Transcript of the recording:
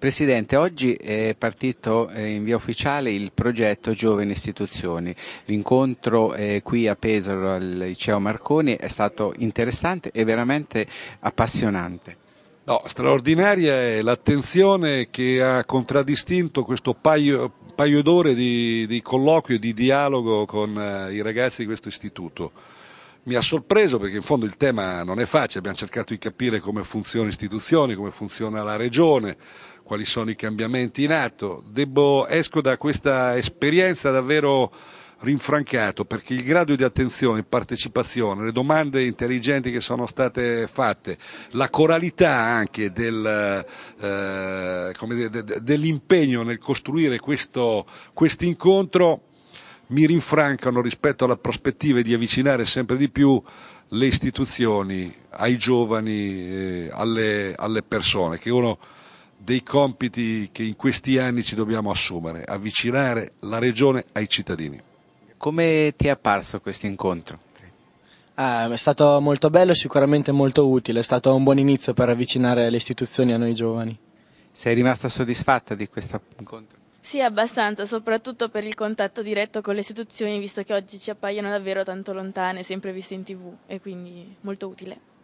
Presidente, oggi è partito eh, in via ufficiale il progetto Giovani Istituzioni. L'incontro eh, qui a Pesaro al Liceo Marconi è stato interessante e veramente appassionante. No, straordinaria è l'attenzione che ha contraddistinto questo paio, paio d'ore di, di colloquio e di dialogo con eh, i ragazzi di questo istituto mi ha sorpreso perché in fondo il tema non è facile, abbiamo cercato di capire come funzionano le istituzioni, come funziona la regione, quali sono i cambiamenti in atto. Debbo, esco da questa esperienza davvero rinfrancato perché il grado di attenzione, partecipazione, le domande intelligenti che sono state fatte, la coralità anche del, eh, de, de, dell'impegno nel costruire questo incontro mi rinfrancano rispetto alla prospettiva di avvicinare sempre di più le istituzioni ai giovani, eh, alle, alle persone che uno dei compiti che in questi anni ci dobbiamo assumere, avvicinare la regione ai cittadini. Come ti è apparso questo incontro? Ah, è stato molto bello e sicuramente molto utile, è stato un buon inizio per avvicinare le istituzioni a noi giovani. Sei rimasta soddisfatta di questo incontro? Sì, abbastanza, soprattutto per il contatto diretto con le istituzioni, visto che oggi ci appaiono davvero tanto lontane, sempre viste in tv, e quindi molto utile.